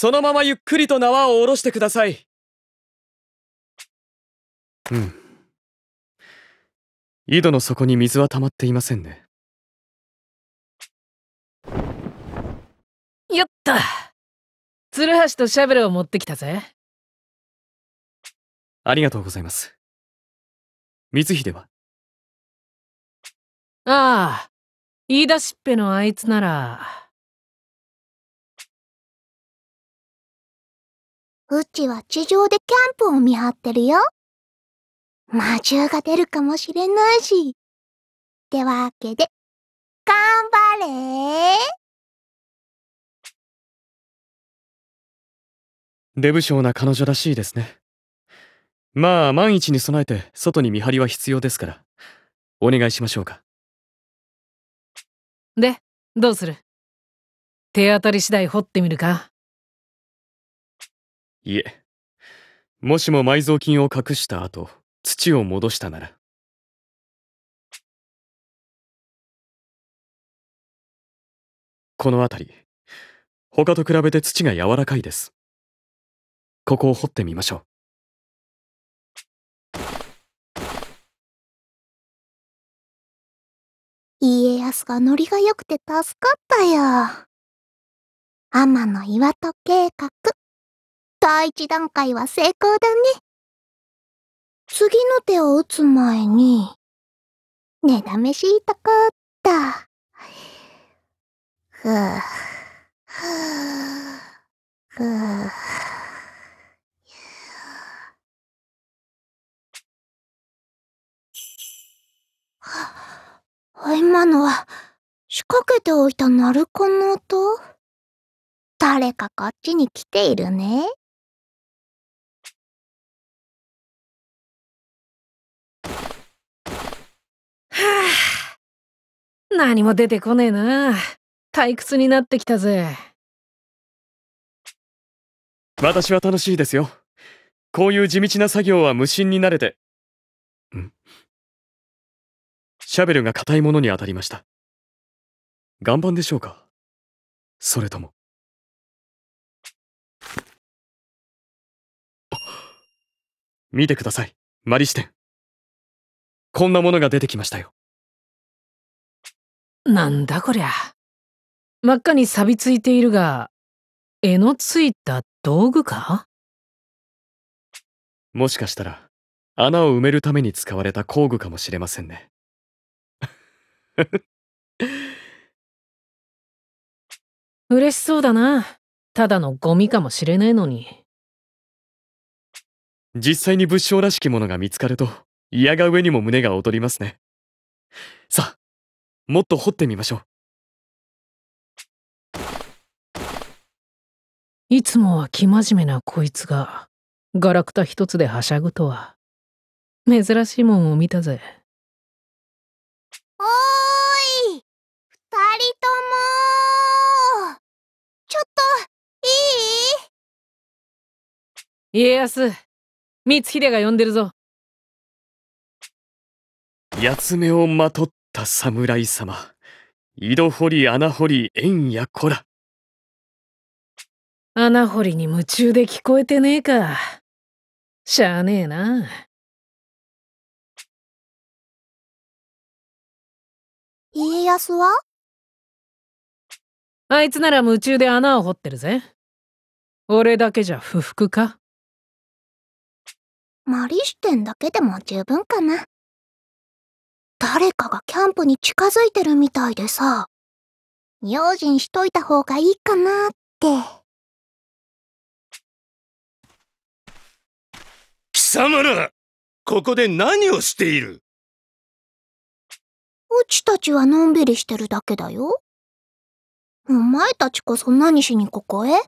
そのままゆっくりと縄を下ろしてください。うん。井戸の底に水は溜まっていませんね。やったツルハシとシャベルを持ってきたぜ。ありがとうございます。光秀はああ、言い出しっぺのあいつなら。うちは地上でキャンプを見張ってるよ。魔獣が出るかもしれないし。ってわけで、頑張れ出不症な彼女らしいですね。まあ、万一に備えて外に見張りは必要ですから、お願いしましょうか。で、どうする手当たり次第掘ってみるかいえもしも埋蔵金を隠した後土を戻したならこの辺り他と比べて土が柔らかいですここを掘ってみましょう家康がノリが良くて助かったよ天の岩戸計画第一段階は成功だね。次の手を打つ前に、寝だめしいたかった。ふぅ、ふぅ、ふぅ。今のは仕掛けておいた鳴子の音誰かこっちに来ているね。あ、何も出てこねえな。退屈になってきたぜ。私は楽しいですよ。こういう地道な作業は無心になれて。んシャベルが硬いものに当たりました。岩盤でしょうかそれとも。見てください、マリシテン。こんなものが出てきましたよ。なんだこりゃ。真っ赤に錆びついているが、絵のついた道具かもしかしたら、穴を埋めるために使われた工具かもしれませんね。嬉しそうだな。ただのゴミかもしれないのに。実際に物証らしきものが見つかると嫌が上にも胸が躍りますね。さあ、もっと掘ってみましょう。いつもは生真面目なこいつが、ガラクタ一つではしゃぐとは。珍しいもんを見たぜ。おーい二人ともちょっと、いい家康、光秀が呼んでるぞ。八つ目をまとった侍様井戸掘り穴掘り縁やこら穴掘りに夢中で聞こえてねえかしゃあねえな家康はあいつなら夢中で穴を掘ってるぜ俺だけじゃ不服かマリテンだけでも十分かな誰かがキャンプに近づいてるみたいでさ、用心しといた方がいいかなって。貴様ら、ここで何をしているうちたちはのんびりしてるだけだよ。お前たちこそ何しにここへ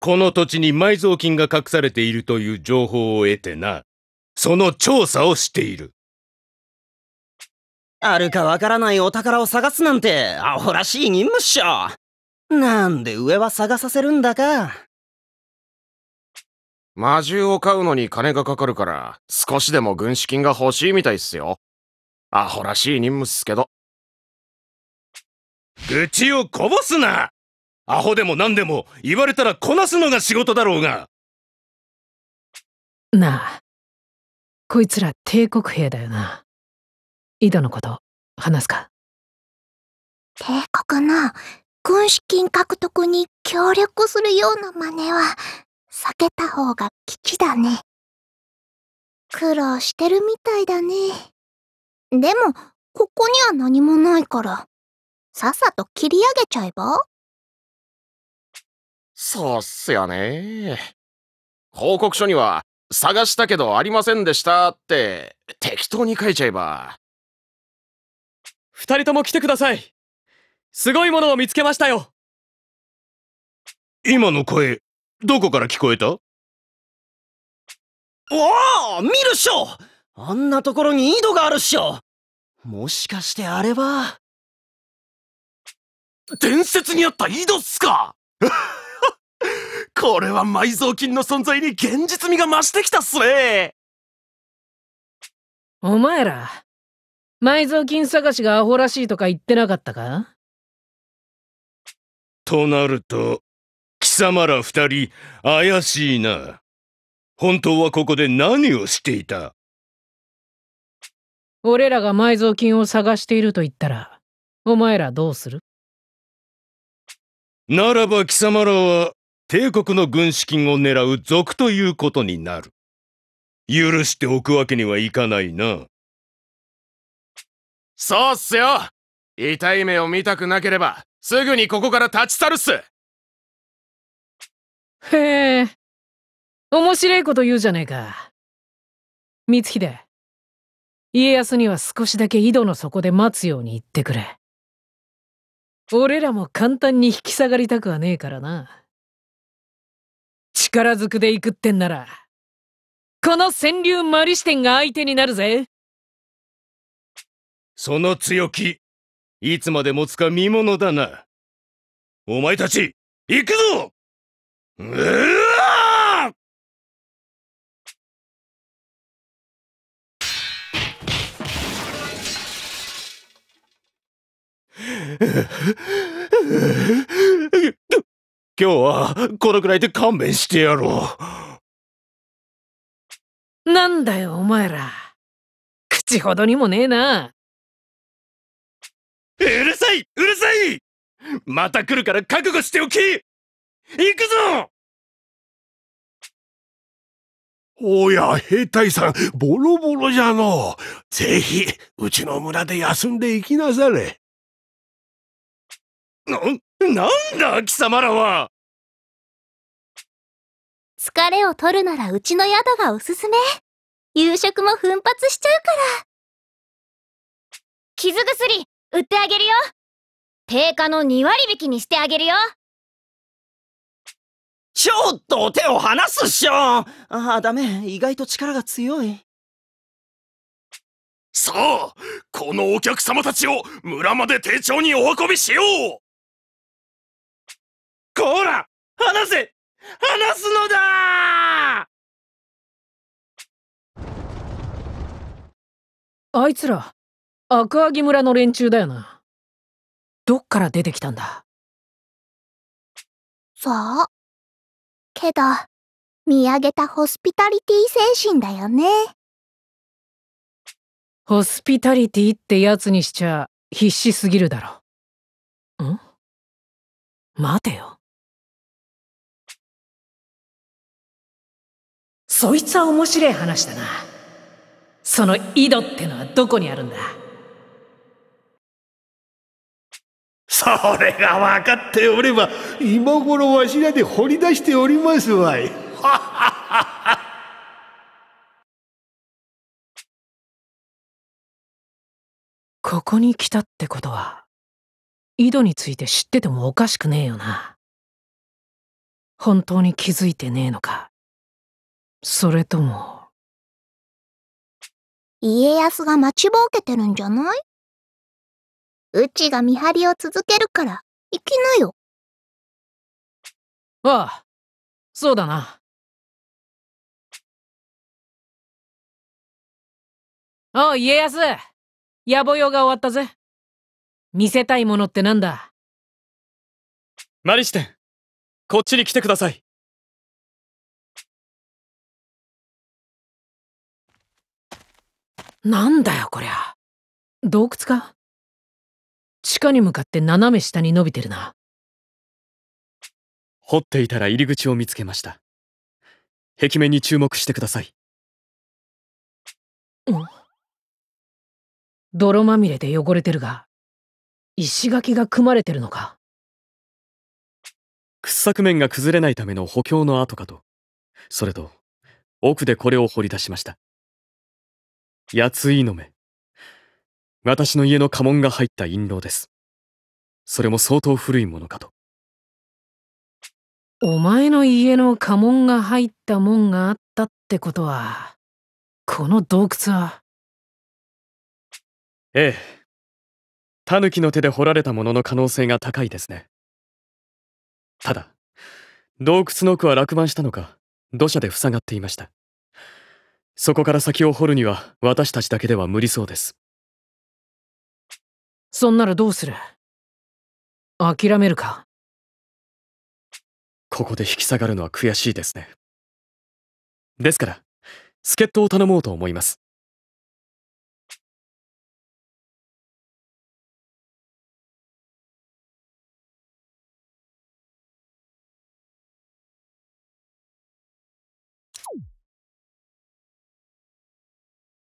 この土地に埋蔵金が隠されているという情報を得てな。その調査をしている。あるかわからないお宝を探すなんて、アホらしい任務っしょ。なんで上は探させるんだか。魔獣を買うのに金がかかるから、少しでも軍資金が欲しいみたいっすよ。アホらしい任務っすけど。愚痴をこぼすなアホでも何でも言われたらこなすのが仕事だろうがなあこいつら帝国兵だよな井戸のこと話すか帝国の軍資金獲得に協力するような真似は避けた方が吉だね。苦労してるみたいだね。でも、ここには何もないから、さっさと切り上げちゃえばそうっすよね。報告書には、探したけどありませんでしたって適当に書いちゃえば、二人とも来てくださいすごいものを見つけましたよ今の声どこから聞こえたおお見るっしょあんなところに井戸があるっしょもしかしてあれは伝説にあった井戸っすか これは埋蔵金の存在に現実味が増してきたっすねお前ら埋蔵金探しがアホらしいとか言ってなかったかとなると、貴様ら二人、怪しいな。本当はここで何をしていた俺らが埋蔵金を探していると言ったら、お前らどうするならば貴様らは、帝国の軍資金を狙う賊ということになる。許しておくわけにはいかないな。そうっすよ痛い目を見たくなければ、すぐにここから立ち去るっすへえ、面白いこと言うじゃねえか。光秀、家康には少しだけ井戸の底で待つように言ってくれ。俺らも簡単に引き下がりたくはねえからな。力ずくで行くってんなら、この川柳マリ支店が相手になるぜ。その強気、いつまで持つか見ものだな。お前たち、行くぞうわ今日はこのくらいで勘弁してやろう。なんだよお前ら。口ほどにもねえな。うるさいうるさいまた来るから覚悟しておき行くぞおや、兵隊さん、ボロボロじゃの。ぜひ、うちの村で休んで行きなされ。な、なんだ、貴様らは疲れを取るならうちの宿がおすすめ。夕食も奮発しちゃうから。傷薬、売ってあげるよ定価の2割引きにしてあげるよちょっとお手を離すっしょああ、ダメ。意外と力が強い。さあ、このお客様たちを村まで丁重にお運びしようこら離せ離すのだあいつら、赤城村の連中だよな。どっから出てきたんだそう。けど、見上げたホスピタリティ精神だよね。ホスピタリティってやつにしちゃ必死すぎるだろ。うん待てよ。そいつは面白い話だな。その井戸ってのはどこにあるんだそれが分かっておれば今頃わしらで掘り出しておりますわい。ここに来たってことは井戸について知っててもおかしくねえよな本当に気づいてねえのかそれとも家康が待ちぼうけてるんじゃないうちが見張りを続けるから、行きなよ。ああ、そうだな。おう、家康野暮用が終わったぜ。見せたいものってなんだマリシテン、こっちに来てください。なんだよこりゃ。洞窟か地下に向かって斜め下に伸びてるな。掘っていたら入り口を見つけました。壁面に注目してください。泥まみれで汚れてるが、石垣が組まれてるのか。掘削面が崩れないための補強の跡かと。それと、奥でこれを掘り出しました。八ついの目私の家の家紋が入った印籠です。それも相当古いものかと。お前の家の家紋が入った門があったってことは、この洞窟は。ええ。タヌキの手で掘られたものの可能性が高いですね。ただ、洞窟の奥は落盤したのか、土砂で塞がっていました。そこから先を掘るには私たちだけでは無理そうです。そんならどうする諦めるかここで引き下がるのは悔しいですねですから助っ人を頼もうと思います